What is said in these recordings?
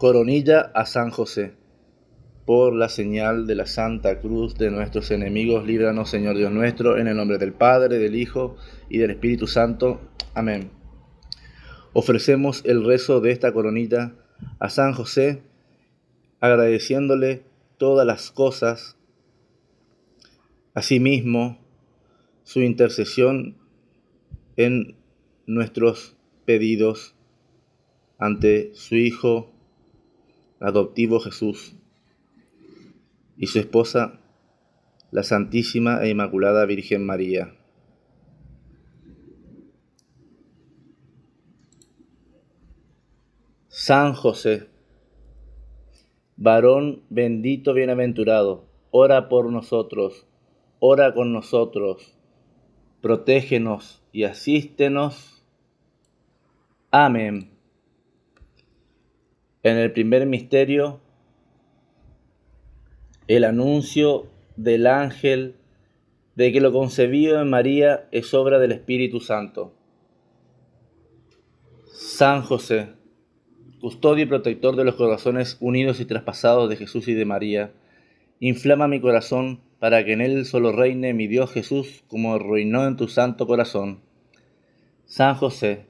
Coronilla a San José. Por la señal de la Santa Cruz de nuestros enemigos, líbranos, Señor Dios nuestro, en el nombre del Padre, del Hijo y del Espíritu Santo. Amén. Ofrecemos el rezo de esta coronilla a San José, agradeciéndole todas las cosas, asimismo su intercesión en nuestros pedidos ante su Hijo adoptivo Jesús y su esposa, la Santísima e Inmaculada Virgen María. San José, varón bendito bienaventurado, ora por nosotros, ora con nosotros, protégenos y asístenos. Amén. En el primer misterio, el anuncio del ángel de que lo concebido en María es obra del Espíritu Santo. San José, custodio y protector de los corazones unidos y traspasados de Jesús y de María, inflama mi corazón para que en él solo reine mi Dios Jesús como reinó en tu santo corazón. San José,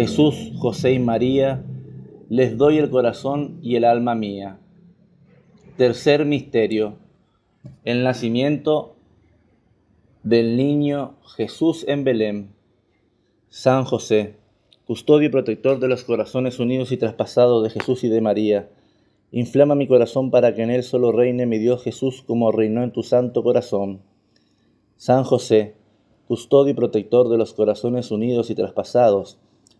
Jesús, José y María, les doy el corazón y el alma mía. Tercer misterio, el nacimiento del niño Jesús en Belén. San José, custodio y protector de los corazones unidos y traspasados de Jesús y de María, inflama mi corazón para que en él solo reine mi Dios Jesús como reinó en tu santo corazón. San José, custodio y protector de los corazones unidos y traspasados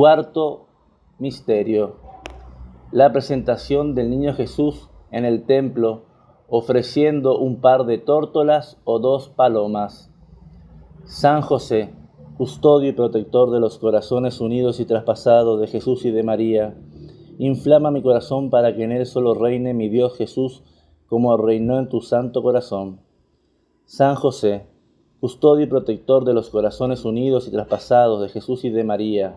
Cuarto misterio. La presentación del niño Jesús en el templo ofreciendo un par de tórtolas o dos palomas. San José, custodio y protector de los corazones unidos y traspasados de Jesús y de María, inflama mi corazón para que en él solo reine mi Dios Jesús como reinó en tu santo corazón. San José, custodio y protector de los corazones unidos y traspasados de Jesús y de María,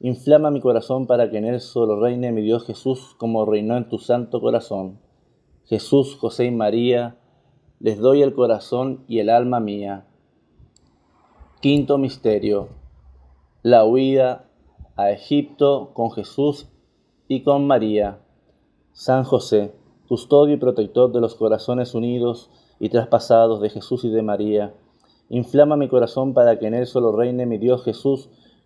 Inflama mi corazón para que en él solo reine mi Dios Jesús como reinó en tu santo corazón. Jesús, José y María, les doy el corazón y el alma mía. Quinto misterio. La huida a Egipto con Jesús y con María. San José, custodio y protector de los corazones unidos y traspasados de Jesús y de María. Inflama mi corazón para que en él solo reine mi Dios Jesús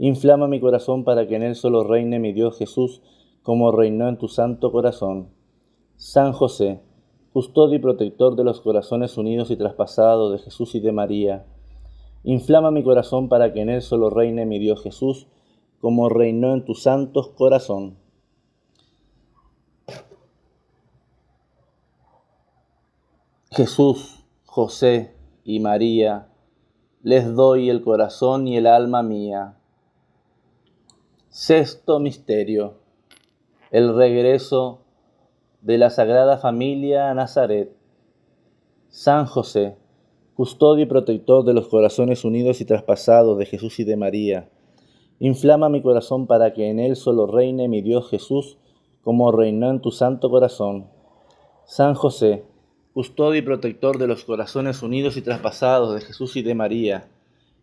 Inflama mi corazón para que en él solo reine mi Dios Jesús, como reinó en tu santo corazón. San José, custodio y protector de los corazones unidos y traspasados de Jesús y de María. Inflama mi corazón para que en él solo reine mi Dios Jesús, como reinó en tu santo corazón. Jesús, José y María, les doy el corazón y el alma mía Sexto misterio. El regreso de la Sagrada Familia a Nazaret. San José, custodio y protector de los corazones unidos y traspasados de Jesús y de María. Inflama mi corazón para que en él solo reine mi Dios Jesús como reinó en tu santo corazón. San José, custodio y protector de los corazones unidos y traspasados de Jesús y de María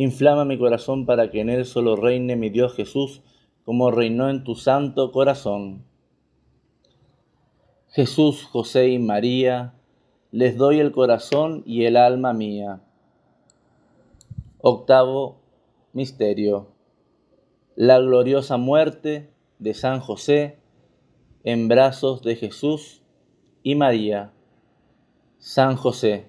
Inflama mi corazón para que en él solo reine mi Dios Jesús, como reinó en tu santo corazón. Jesús, José y María, les doy el corazón y el alma mía. Octavo Misterio. La gloriosa muerte de San José en brazos de Jesús y María. San José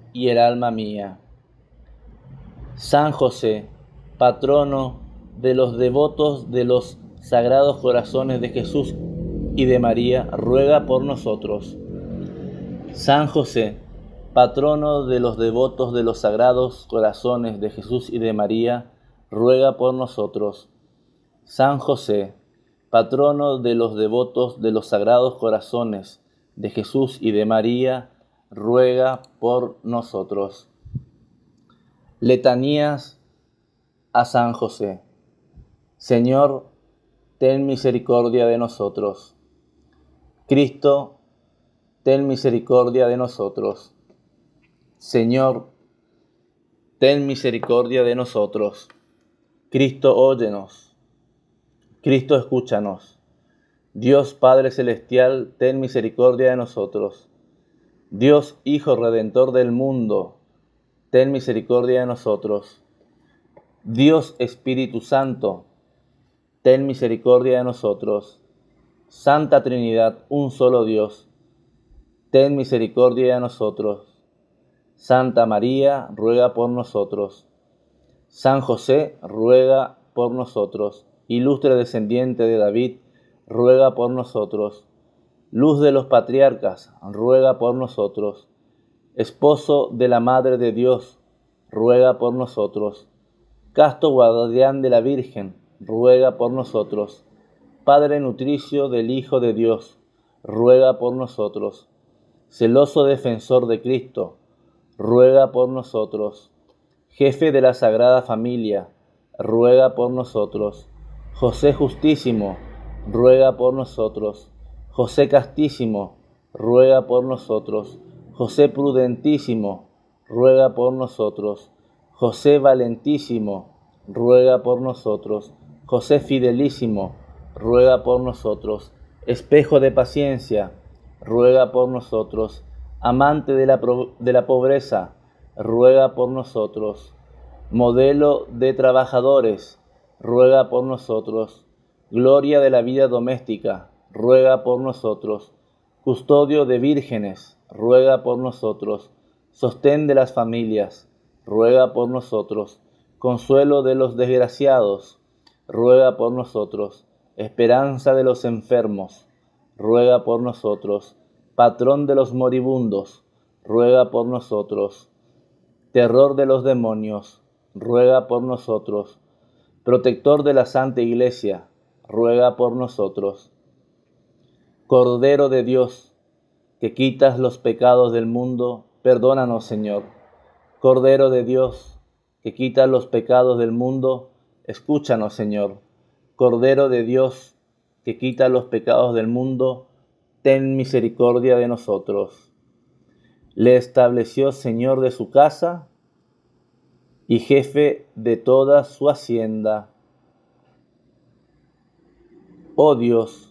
y el alma mía. San José, patrono de los devotos de los sagrados corazones de Jesús y de María, ruega por nosotros. San José, patrono de los devotos de los sagrados corazones de Jesús y de María, ruega por nosotros. San José, patrono de los devotos de los sagrados corazones de Jesús y de María, ruega por nosotros. Letanías a San José. Señor, ten misericordia de nosotros. Cristo, ten misericordia de nosotros. Señor, ten misericordia de nosotros. Cristo, óyenos. Cristo, escúchanos. Dios Padre Celestial, ten misericordia de nosotros. Dios Hijo Redentor del mundo, ten misericordia de nosotros. Dios Espíritu Santo, ten misericordia de nosotros. Santa Trinidad, un solo Dios, ten misericordia de nosotros. Santa María, ruega por nosotros. San José, ruega por nosotros. Ilustre descendiente de David, ruega por nosotros luz de los patriarcas, ruega por nosotros. Esposo de la Madre de Dios, ruega por nosotros. Casto guardián de la Virgen, ruega por nosotros. Padre nutricio del Hijo de Dios, ruega por nosotros. Celoso defensor de Cristo, ruega por nosotros. Jefe de la Sagrada Familia, ruega por nosotros. José Justísimo, ruega por nosotros. José castísimo, ruega por nosotros. José prudentísimo, ruega por nosotros. José valentísimo, ruega por nosotros. José fidelísimo, ruega por nosotros. Espejo de paciencia, ruega por nosotros. Amante de la, de la pobreza, ruega por nosotros. Modelo de trabajadores, ruega por nosotros. Gloria de la vida doméstica, ruega por nosotros. Custodio de vírgenes, ruega por nosotros. Sostén de las familias, ruega por nosotros. Consuelo de los desgraciados, ruega por nosotros. Esperanza de los enfermos, ruega por nosotros. Patrón de los moribundos, ruega por nosotros. Terror de los demonios, ruega por nosotros. Protector de la Santa Iglesia, ruega por nosotros Cordero de Dios, que quitas los pecados del mundo, perdónanos, Señor. Cordero de Dios, que quitas los pecados del mundo, escúchanos, Señor. Cordero de Dios, que quitas los pecados del mundo, ten misericordia de nosotros. Le estableció Señor de su casa y jefe de toda su hacienda. Oh Dios,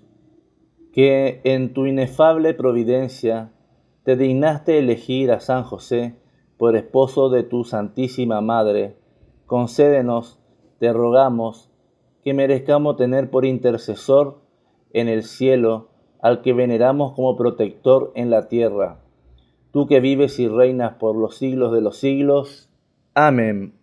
que en tu inefable providencia te dignaste elegir a San José por esposo de tu Santísima Madre, concédenos, te rogamos, que merezcamos tener por intercesor en el cielo al que veneramos como protector en la tierra, tú que vives y reinas por los siglos de los siglos. Amén.